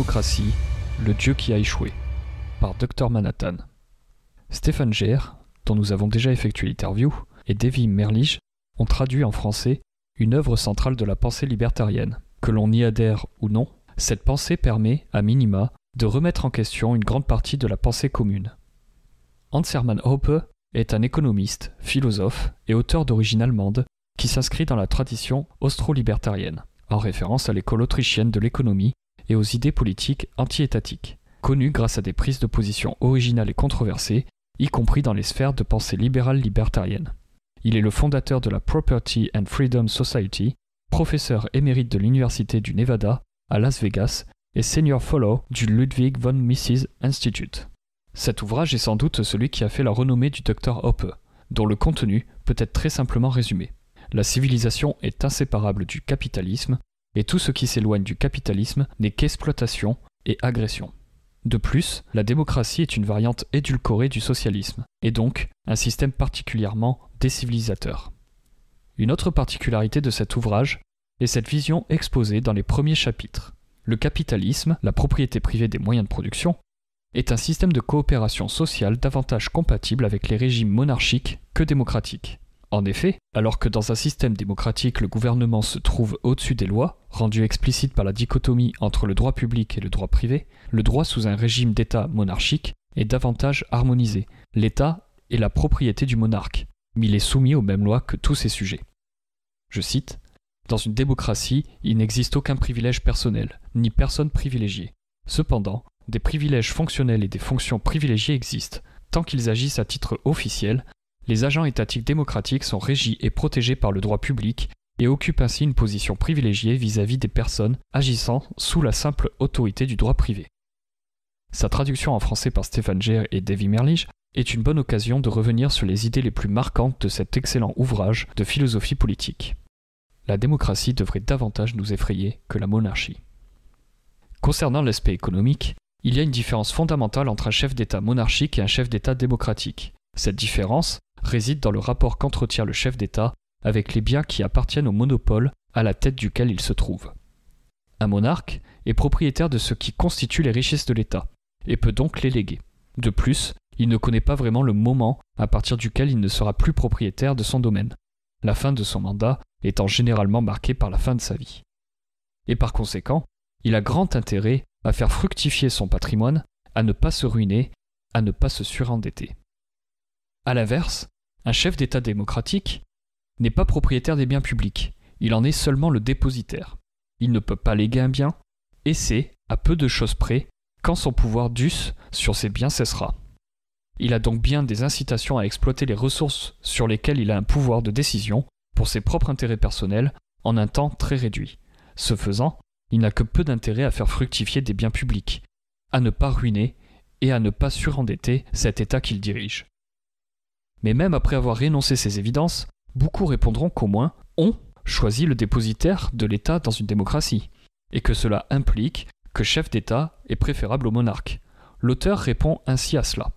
Démocratie, le dieu qui a échoué, par Dr Manhattan. Stéphane ger dont nous avons déjà effectué l'interview, et David Merlich ont traduit en français une œuvre centrale de la pensée libertarienne. Que l'on y adhère ou non, cette pensée permet, à minima, de remettre en question une grande partie de la pensée commune. Hans Hermann Hoppe est un économiste, philosophe et auteur d'origine allemande qui s'inscrit dans la tradition austro-libertarienne, en référence à l'école autrichienne de l'économie et aux idées politiques anti-étatiques, connues grâce à des prises de position originales et controversées, y compris dans les sphères de pensée libérale libertarienne. Il est le fondateur de la Property and Freedom Society, professeur émérite de l'Université du Nevada à Las Vegas et senior fellow du Ludwig von Mises Institute. Cet ouvrage est sans doute celui qui a fait la renommée du docteur Hoppe, dont le contenu peut être très simplement résumé. La civilisation est inséparable du capitalisme et tout ce qui s'éloigne du capitalisme n'est qu'exploitation et agression. De plus, la démocratie est une variante édulcorée du socialisme, et donc un système particulièrement décivilisateur. Une autre particularité de cet ouvrage est cette vision exposée dans les premiers chapitres. Le capitalisme, la propriété privée des moyens de production, est un système de coopération sociale davantage compatible avec les régimes monarchiques que démocratiques. En effet, alors que dans un système démocratique le gouvernement se trouve au-dessus des lois, rendu explicite par la dichotomie entre le droit public et le droit privé, le droit sous un régime d'État monarchique est davantage harmonisé. L'État est la propriété du monarque, mais il est soumis aux mêmes lois que tous ses sujets. Je cite Dans une démocratie, il n'existe aucun privilège personnel, ni personne privilégiée. Cependant, des privilèges fonctionnels et des fonctions privilégiées existent, tant qu'ils agissent à titre officiel, les agents étatiques démocratiques sont régis et protégés par le droit public et occupent ainsi une position privilégiée vis-à-vis des personnes agissant sous la simple autorité du droit privé. Sa traduction en français par Stéphane Gere et Davy Merlich est une bonne occasion de revenir sur les idées les plus marquantes de cet excellent ouvrage de philosophie politique. La démocratie devrait davantage nous effrayer que la monarchie. Concernant l'aspect économique, il y a une différence fondamentale entre un chef d'État monarchique et un chef d'État démocratique. Cette différence, réside dans le rapport qu'entretient le chef d'État avec les biens qui appartiennent au monopole à la tête duquel il se trouve. Un monarque est propriétaire de ce qui constitue les richesses de l'État, et peut donc les léguer. De plus, il ne connaît pas vraiment le moment à partir duquel il ne sera plus propriétaire de son domaine, la fin de son mandat étant généralement marquée par la fin de sa vie. Et par conséquent, il a grand intérêt à faire fructifier son patrimoine, à ne pas se ruiner, à ne pas se surendetter. A l'inverse, un chef d'État démocratique n'est pas propriétaire des biens publics, il en est seulement le dépositaire. Il ne peut pas léguer un bien, et c'est, à peu de choses près, quand son pouvoir d'us sur ses biens cessera. Il a donc bien des incitations à exploiter les ressources sur lesquelles il a un pouvoir de décision pour ses propres intérêts personnels en un temps très réduit. Ce faisant, il n'a que peu d'intérêt à faire fructifier des biens publics, à ne pas ruiner et à ne pas surendetter cet État qu'il dirige. Mais même après avoir rénoncé ces évidences, beaucoup répondront qu'au moins on choisit le dépositaire de l'État dans une démocratie, et que cela implique que chef d'État est préférable au monarque. L'auteur répond ainsi à cela.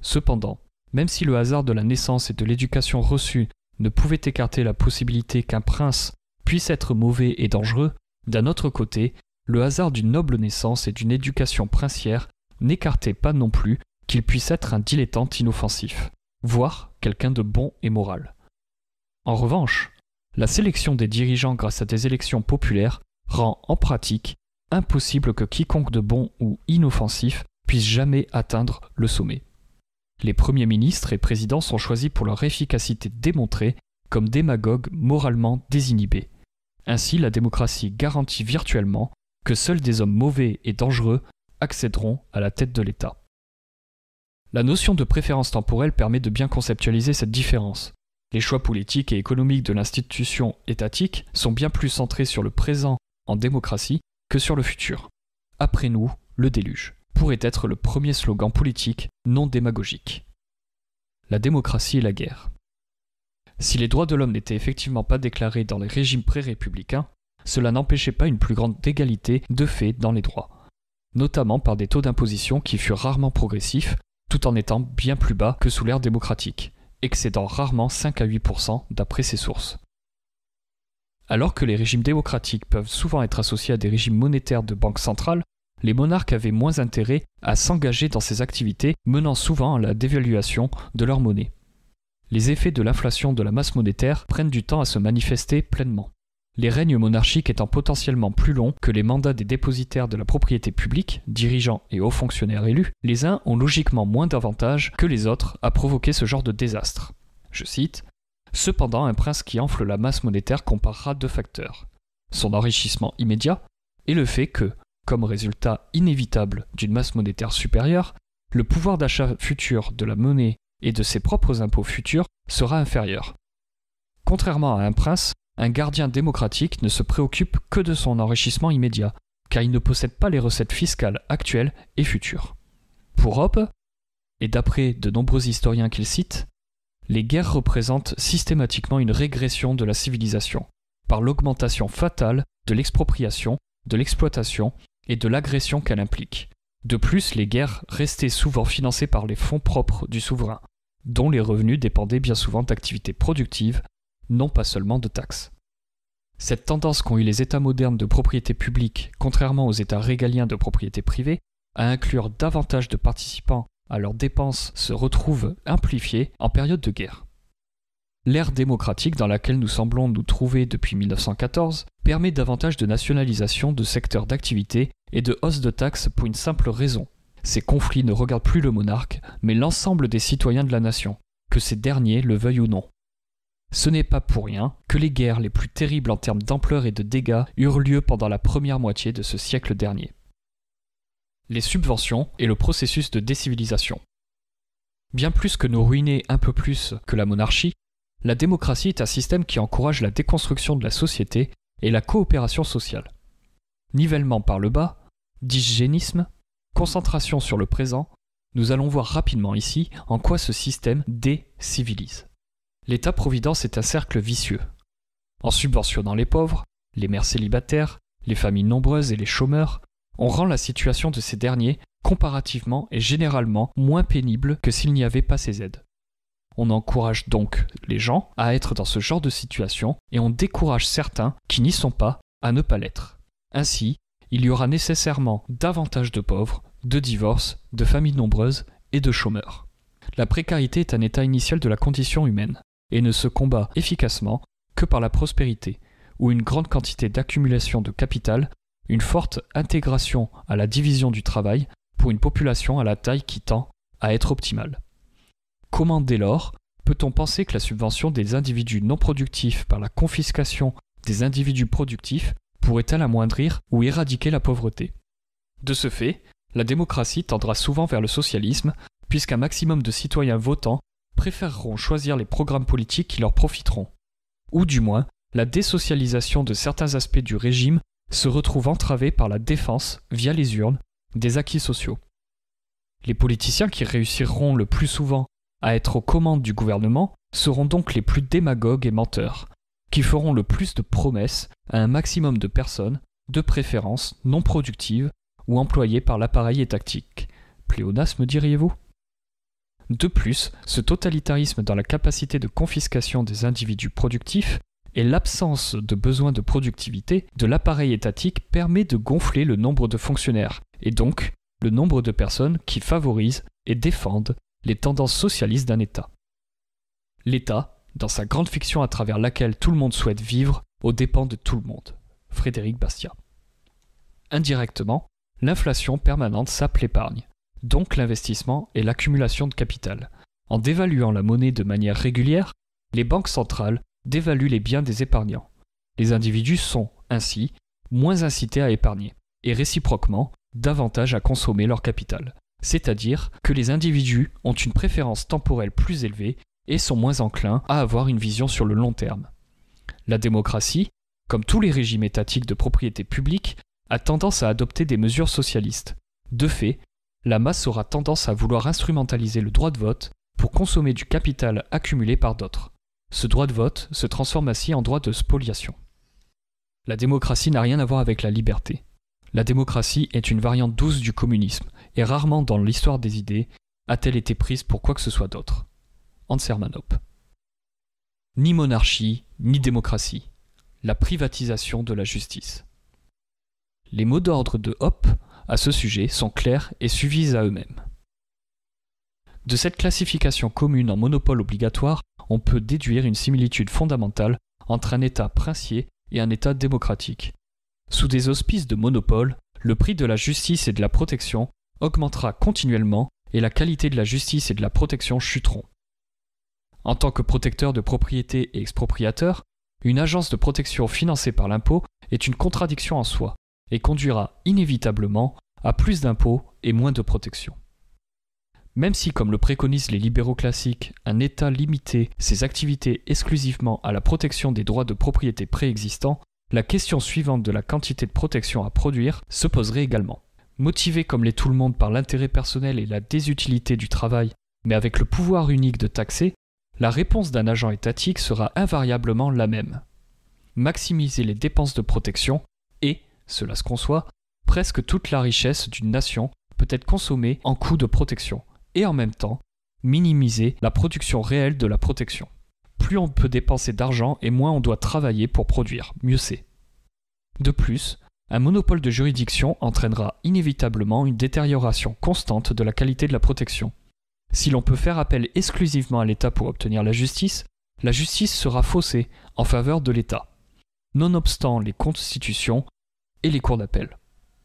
Cependant, même si le hasard de la naissance et de l'éducation reçue ne pouvait écarter la possibilité qu'un prince puisse être mauvais et dangereux, d'un autre côté, le hasard d'une noble naissance et d'une éducation princière n'écartait pas non plus qu'il puisse être un dilettante inoffensif voire quelqu'un de bon et moral. En revanche, la sélection des dirigeants grâce à des élections populaires rend en pratique impossible que quiconque de bon ou inoffensif puisse jamais atteindre le sommet. Les premiers ministres et présidents sont choisis pour leur efficacité démontrée comme démagogues moralement désinhibés. Ainsi, la démocratie garantit virtuellement que seuls des hommes mauvais et dangereux accéderont à la tête de l'État. La notion de préférence temporelle permet de bien conceptualiser cette différence. Les choix politiques et économiques de l'institution étatique sont bien plus centrés sur le présent en démocratie que sur le futur. Après nous, le déluge pourrait être le premier slogan politique non démagogique. La démocratie et la guerre. Si les droits de l'homme n'étaient effectivement pas déclarés dans les régimes pré-républicains, cela n'empêchait pas une plus grande égalité de fait dans les droits, notamment par des taux d'imposition qui furent rarement progressifs tout en étant bien plus bas que sous l'ère démocratique, excédant rarement 5 à 8% d'après ses sources. Alors que les régimes démocratiques peuvent souvent être associés à des régimes monétaires de banque centrale, les monarques avaient moins intérêt à s'engager dans ces activités, menant souvent à la dévaluation de leur monnaie. Les effets de l'inflation de la masse monétaire prennent du temps à se manifester pleinement les règnes monarchiques étant potentiellement plus longs que les mandats des dépositaires de la propriété publique, dirigeants et hauts fonctionnaires élus, les uns ont logiquement moins d'avantages que les autres à provoquer ce genre de désastre. Je cite Cependant, un prince qui enfle la masse monétaire comparera deux facteurs son enrichissement immédiat et le fait que, comme résultat inévitable d'une masse monétaire supérieure, le pouvoir d'achat futur de la monnaie et de ses propres impôts futurs sera inférieur. Contrairement à un prince, un gardien démocratique ne se préoccupe que de son enrichissement immédiat, car il ne possède pas les recettes fiscales actuelles et futures. Pour Hobbes, et d'après de nombreux historiens qu'il cite, les guerres représentent systématiquement une régression de la civilisation, par l'augmentation fatale de l'expropriation, de l'exploitation et de l'agression qu'elle implique. De plus, les guerres restaient souvent financées par les fonds propres du souverain, dont les revenus dépendaient bien souvent d'activités productives non pas seulement de taxes. Cette tendance qu'ont eu les États modernes de propriété publique, contrairement aux États régaliens de propriété privée, à inclure davantage de participants à leurs dépenses se retrouve amplifiée en période de guerre. L'ère démocratique dans laquelle nous semblons nous trouver depuis 1914 permet davantage de nationalisation de secteurs d'activité et de hausse de taxes pour une simple raison. Ces conflits ne regardent plus le monarque, mais l'ensemble des citoyens de la nation, que ces derniers le veuillent ou non. Ce n'est pas pour rien que les guerres les plus terribles en termes d'ampleur et de dégâts eurent lieu pendant la première moitié de ce siècle dernier. Les subventions et le processus de décivilisation. Bien plus que nous ruiner un peu plus que la monarchie, la démocratie est un système qui encourage la déconstruction de la société et la coopération sociale. Nivellement par le bas, dysgénisme, concentration sur le présent, nous allons voir rapidement ici en quoi ce système décivilise l'État-providence est un cercle vicieux. En subventionnant les pauvres, les mères célibataires, les familles nombreuses et les chômeurs, on rend la situation de ces derniers comparativement et généralement moins pénible que s'il n'y avait pas ces aides. On encourage donc les gens à être dans ce genre de situation et on décourage certains qui n'y sont pas à ne pas l'être. Ainsi, il y aura nécessairement davantage de pauvres, de divorces, de familles nombreuses et de chômeurs. La précarité est un état initial de la condition humaine et ne se combat efficacement que par la prospérité, ou une grande quantité d'accumulation de capital, une forte intégration à la division du travail pour une population à la taille qui tend à être optimale. Comment dès lors peut-on penser que la subvention des individus non productifs par la confiscation des individus productifs pourrait-elle amoindrir ou éradiquer la pauvreté De ce fait, la démocratie tendra souvent vers le socialisme, puisqu'un maximum de citoyens votants préféreront choisir les programmes politiques qui leur profiteront, ou du moins la désocialisation de certains aspects du régime se retrouve entravée par la défense, via les urnes, des acquis sociaux. Les politiciens qui réussiront le plus souvent à être aux commandes du gouvernement seront donc les plus démagogues et menteurs, qui feront le plus de promesses à un maximum de personnes, de préférence non productives ou employées par l'appareil et étatique. Pléonasme diriez-vous de plus, ce totalitarisme dans la capacité de confiscation des individus productifs et l'absence de besoin de productivité de l'appareil étatique permet de gonfler le nombre de fonctionnaires, et donc le nombre de personnes qui favorisent et défendent les tendances socialistes d'un État. L'État, dans sa grande fiction à travers laquelle tout le monde souhaite vivre aux dépens de tout le monde. Frédéric Bastiat. Indirectement, l'inflation permanente sape l'épargne, donc l'investissement et l'accumulation de capital. En dévaluant la monnaie de manière régulière, les banques centrales dévaluent les biens des épargnants. Les individus sont, ainsi, moins incités à épargner, et réciproquement, davantage à consommer leur capital. C'est-à-dire que les individus ont une préférence temporelle plus élevée et sont moins enclins à avoir une vision sur le long terme. La démocratie, comme tous les régimes étatiques de propriété publique, a tendance à adopter des mesures socialistes. De fait, la masse aura tendance à vouloir instrumentaliser le droit de vote pour consommer du capital accumulé par d'autres. Ce droit de vote se transforme ainsi en droit de spoliation. La démocratie n'a rien à voir avec la liberté. La démocratie est une variante douce du communisme, et rarement dans l'histoire des idées a-t-elle été prise pour quoi que ce soit d'autre. Ansermanop. Ni monarchie, ni démocratie. La privatisation de la justice. Les mots d'ordre de Hoppe à ce sujet sont clairs et suffisent à eux-mêmes. De cette classification commune en monopole obligatoire, on peut déduire une similitude fondamentale entre un État princier et un État démocratique. Sous des auspices de monopole, le prix de la justice et de la protection augmentera continuellement et la qualité de la justice et de la protection chuteront. En tant que protecteur de propriété et expropriateur, une agence de protection financée par l'impôt est une contradiction en soi et conduira inévitablement à plus d'impôts et moins de protection. Même si, comme le préconisent les libéraux classiques, un État limitait ses activités exclusivement à la protection des droits de propriété préexistants, la question suivante de la quantité de protection à produire se poserait également. Motivé comme l'est tout le monde par l'intérêt personnel et la désutilité du travail, mais avec le pouvoir unique de taxer, la réponse d'un agent étatique sera invariablement la même. Maximiser les dépenses de protection et, cela se conçoit, presque toute la richesse d'une nation peut être consommée en coût de protection, et en même temps, minimiser la production réelle de la protection. Plus on peut dépenser d'argent et moins on doit travailler pour produire, mieux c'est. De plus, un monopole de juridiction entraînera inévitablement une détérioration constante de la qualité de la protection. Si l'on peut faire appel exclusivement à l'État pour obtenir la justice, la justice sera faussée en faveur de l'État, nonobstant les constitutions et les cours d'appel.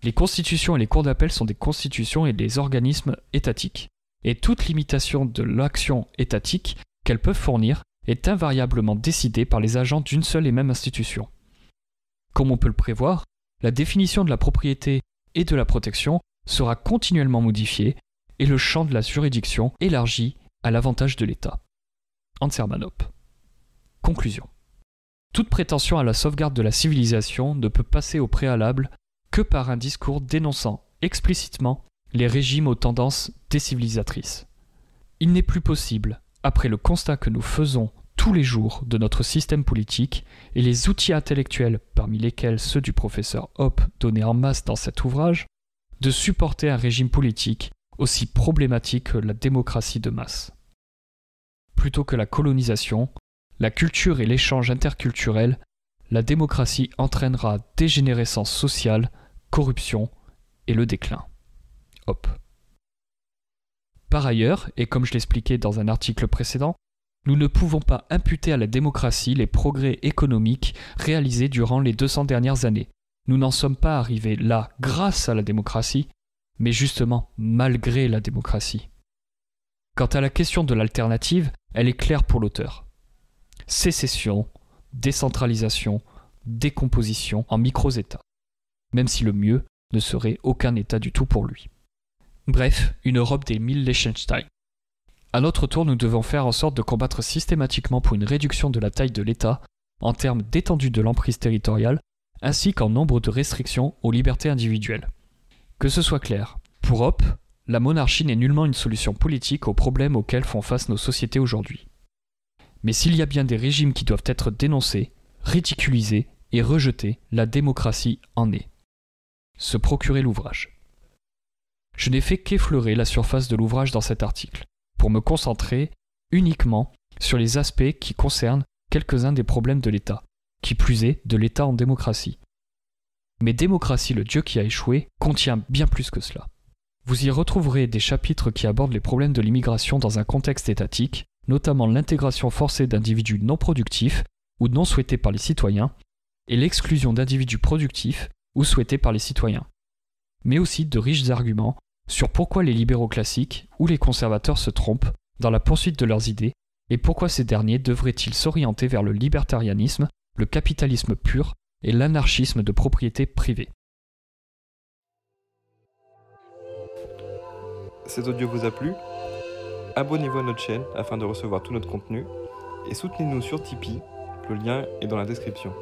Les constitutions et les cours d'appel sont des constitutions et des organismes étatiques. Et toute limitation de l'action étatique qu'elles peuvent fournir est invariablement décidée par les agents d'une seule et même institution. Comme on peut le prévoir, la définition de la propriété et de la protection sera continuellement modifiée et le champ de la juridiction élargi à l'avantage de l'État. Ansermanop. Conclusion. Toute prétention à la sauvegarde de la civilisation ne peut passer au préalable que par un discours dénonçant explicitement les régimes aux tendances décivilisatrices. Il n'est plus possible, après le constat que nous faisons tous les jours de notre système politique et les outils intellectuels, parmi lesquels ceux du professeur Hoppe donnés en masse dans cet ouvrage, de supporter un régime politique aussi problématique que la démocratie de masse. Plutôt que la colonisation, la culture et l'échange interculturel la démocratie entraînera dégénérescence sociale, corruption et le déclin. Hop. Par ailleurs, et comme je l'expliquais dans un article précédent, nous ne pouvons pas imputer à la démocratie les progrès économiques réalisés durant les 200 dernières années. Nous n'en sommes pas arrivés là grâce à la démocratie, mais justement malgré la démocratie. Quant à la question de l'alternative, elle est claire pour l'auteur. Sécession, décentralisation, décomposition en micro états même si le mieux ne serait aucun État du tout pour lui. Bref, une Europe des mille Liechtenstein. À notre tour, nous devons faire en sorte de combattre systématiquement pour une réduction de la taille de l'État en termes d'étendue de l'emprise territoriale, ainsi qu'en nombre de restrictions aux libertés individuelles. Que ce soit clair, pour Hoppe, la monarchie n'est nullement une solution politique aux problèmes auxquels font face nos sociétés aujourd'hui. Mais s'il y a bien des régimes qui doivent être dénoncés, ridiculisés et rejetés, la démocratie en est. Se procurer l'ouvrage. Je n'ai fait qu'effleurer la surface de l'ouvrage dans cet article, pour me concentrer uniquement sur les aspects qui concernent quelques-uns des problèmes de l'État, qui plus est de l'État en démocratie. Mais Démocratie, le Dieu qui a échoué, contient bien plus que cela. Vous y retrouverez des chapitres qui abordent les problèmes de l'immigration dans un contexte étatique, notamment l'intégration forcée d'individus non productifs ou non souhaités par les citoyens, et l'exclusion d'individus productifs ou souhaités par les citoyens, mais aussi de riches arguments sur pourquoi les libéraux classiques ou les conservateurs se trompent dans la poursuite de leurs idées et pourquoi ces derniers devraient-ils s'orienter vers le libertarianisme, le capitalisme pur et l'anarchisme de propriété privée. Cet audio vous a plu abonnez-vous à notre chaîne afin de recevoir tout notre contenu et soutenez-nous sur Tipeee, le lien est dans la description.